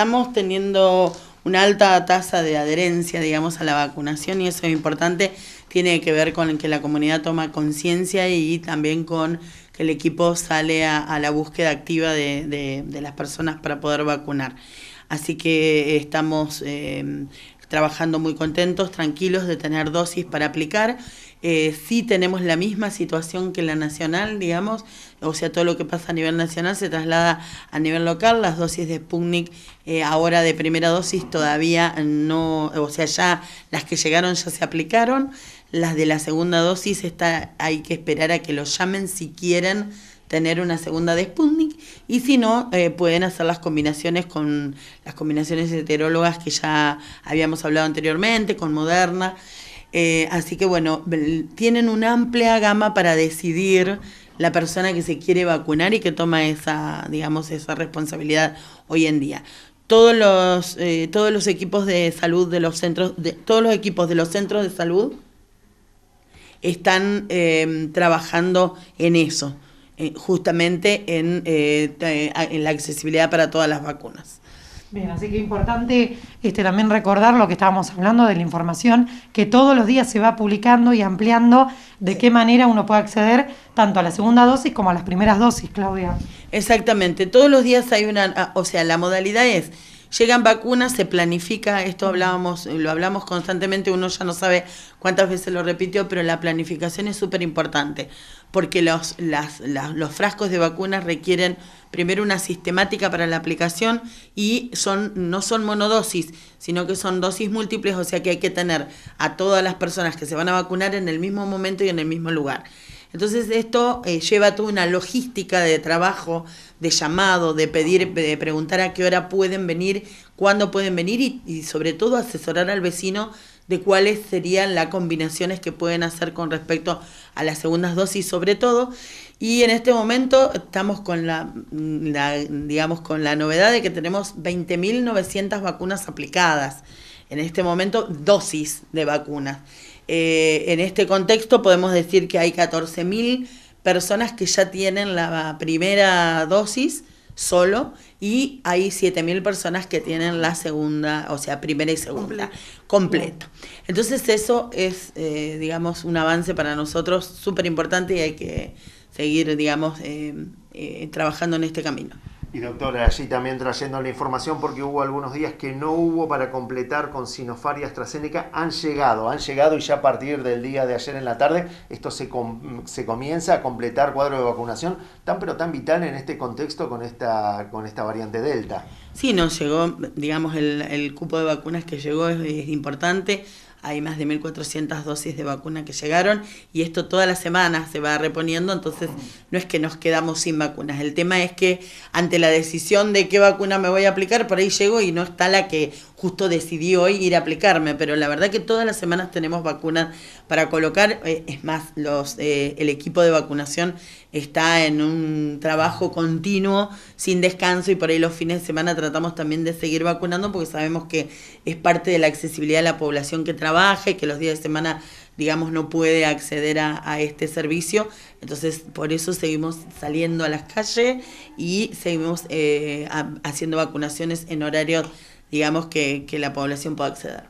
estamos teniendo una alta tasa de adherencia, digamos, a la vacunación y eso es importante. Tiene que ver con que la comunidad toma conciencia y también con que el equipo sale a, la búsqueda activa de, las personas para poder vacunar. Así que eh, estamos eh, trabajando muy contentos, tranquilos de tener dosis para aplicar eh, si tenemos la misma situación que la nacional, digamos, o sea, todo lo que pasa a nivel nacional se traslada a nivel local, las dosis de Sputnik eh, ahora de primera dosis todavía no, o sea, ya las que llegaron ya se aplicaron, las de la segunda dosis está, hay que esperar a que los llamen si quieren tener una segunda de Sputnik y si no, eh, pueden hacer las combinaciones con las combinaciones heterólogas que ya habíamos hablado anteriormente, con Moderna. Eh, así que bueno, tienen una amplia gama para decidir la persona que se quiere vacunar y que toma esa, digamos, esa responsabilidad hoy en día. Todos los, eh, todos los equipos de salud de los centros, de, todos los equipos de los centros de salud están em, trabajando en eso, eh, justamente en, en la accesibilidad para todas las vacunas. Bien, así que importante este, también recordar lo que estábamos hablando de la información, que todos los días se va publicando y ampliando de qué manera uno puede acceder tanto a la segunda dosis como a las primeras dosis, Claudia. Exactamente, todos los días hay una, o sea, la modalidad es Llegan vacunas, se planifica, esto hablábamos, lo hablamos constantemente, uno ya no sabe cuántas veces lo repitió, pero la planificación es súper importante, porque los, las, los frascos de vacunas requieren primero una sistemática para la aplicación y son, no son monodosis, sino que son dosis múltiples, o sea que hay que tener a todas las personas que se van a vacunar en el mismo momento y en el mismo lugar. Entonces esto eh, lleva toda una logística de trabajo, de llamado, de pedir, de preguntar a qué hora pueden venir, cuándo pueden venir y, sobre todo asesorar al vecino de cuáles serían las combinaciones que pueden hacer con respecto a las segundas dosis sobre todo. Y en este momento estamos con la, mm, digamos, con la novedad de que tenemos 20.900 vacunas aplicadas. En este momento, dosis de vacunas. Eh, en este contexto podemos decir que hay 14.000 personas que ya tienen la primera dosis solo y hay 7.000 personas que tienen la segunda, o sea, primera y segunda, completa. Entonces eso es, eh, digamos, un avance para nosotros súper importante y hay que seguir, digamos, eh, trabajando en este camino. Y doctora, allí también trayendo la información porque hubo algunos días que no hubo para completar con Sinofar y AstraZeneca. Han llegado, han llegado y ya a partir del día de ayer en la tarde esto se, comienza a completar cuadro de vacunación tan pero tan vital en este contexto con esta, con esta variante Delta. Sí, nos llegó, digamos, el, el cupo de vacunas que llegó es, es importante hay más de 1.400 dosis de vacuna que llegaron y esto todas las semanas se va reponiendo, entonces no es que nos quedamos sin vacunas. El tema es que ante la decisión de qué vacuna me voy a aplicar, por ahí llego y no está la que justo decidí hoy ir a aplicarme, pero la verdad que todas las semanas tenemos vacunas para colocar, eh, es más, los, eh, el equipo de vacunación está en un trabajo continuo, sin descanso, y por ahí los fines de semana tratamos también de seguir vacunando porque sabemos que es parte de la accesibilidad de la población que trabaje, que los días de semana, digamos, no puede acceder a, este servicio. Entonces, por eso seguimos saliendo a las calles y seguimos eh, haciendo vacunaciones en horarios, digamos, que, que la población pueda acceder.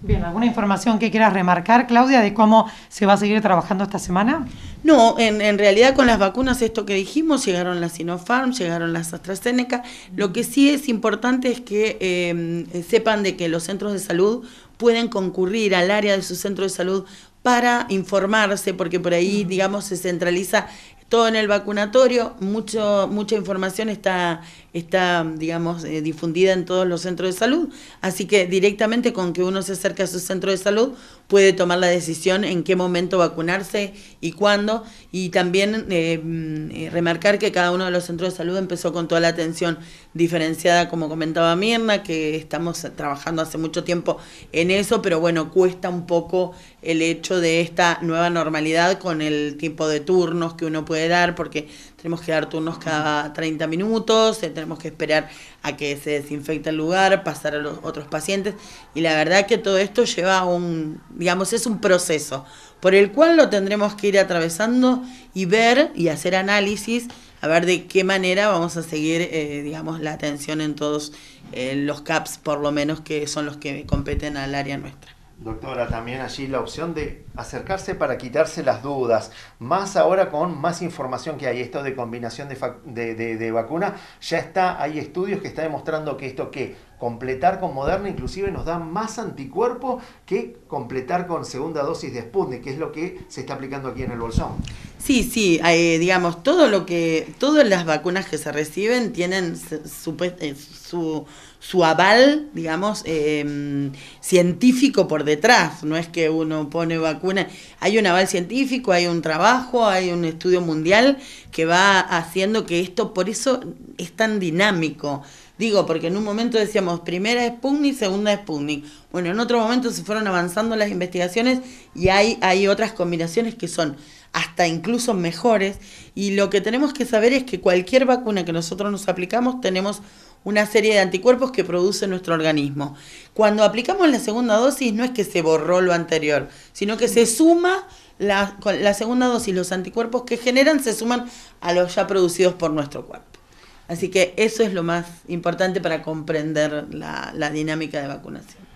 Bien, ¿alguna información que quieras remarcar, Claudia, de cómo se va a seguir trabajando esta semana? No, en, realidad con las vacunas, esto que dijimos, llegaron las Sinopharm, llegaron las AstraZeneca. Lo que sí es importante es que eh, sepan de que los centros de salud pueden concurrir al área de su centro de salud para informarse, porque por ahí, digamos, se centraliza todo en el vacunatorio, mucho, mucha información está, está digamos, eh, difundida en todos los centros de salud, así que directamente con que uno se acerque a su centro de salud puede tomar la decisión en qué momento vacunarse y cuándo, y también eh, mm, eh, remarcar que cada uno de los centros de salud empezó con toda la atención diferenciada, como comentaba Mirna, que estamos trabajando hace mucho tiempo en eso, pero bueno, cuesta un poco el hecho de esta nueva normalidad con el tiempo de turnos que uno puede dar, porque tenemos que dar turnos cada 30 minutos, eh, tenemos que esperar a que se desinfecte el lugar, pasar a los otros pacientes, y la verdad que todo esto lleva un, digamos, es un proceso por el cual lo tendremos que ir atravesando y ver y hacer análisis, a ver de qué manera vamos a seguir, eh, digamos, la atención en todos eh, los CAPS, por lo menos que son los que competen al área nuestra. Doctora, también allí la opción de acercarse para quitarse las dudas, más ahora con más información que hay, esto de combinación de, de, de, vacuna, ya está, hay estudios que están demostrando que esto que completar con Moderna inclusive nos da más anticuerpos que completar con segunda dosis de Sputnik, que es lo que se está aplicando aquí en el Bolsón. Sí, sí, eh, digamos, todo lo que, todas las vacunas que se reciben tienen eh, su, su, aval, digamos, em, científico por detrás, no es que uno pone vacuna, hay un aval científico, hay un trabajo, hay un estudio mundial que va haciendo que esto, por eso es tan dinámico Digo, porque en un momento decíamos primera Sputnik, segunda Sputnik. Bueno, en otro momento se fueron avanzando las investigaciones y hay, otras combinaciones que son hasta incluso mejores. Y lo que tenemos que saber es que cualquier vacuna que nosotros nos aplicamos tenemos una serie de anticuerpos que produce nuestro organismo. Cuando aplicamos la segunda dosis no es que se borró lo anterior, sino que se suma la segunda dosis, los anticuerpos que generan se suman a los ya producidos por nuestro cuerpo. Así que eso es lo más importante para comprender la, dinámica de vacunación.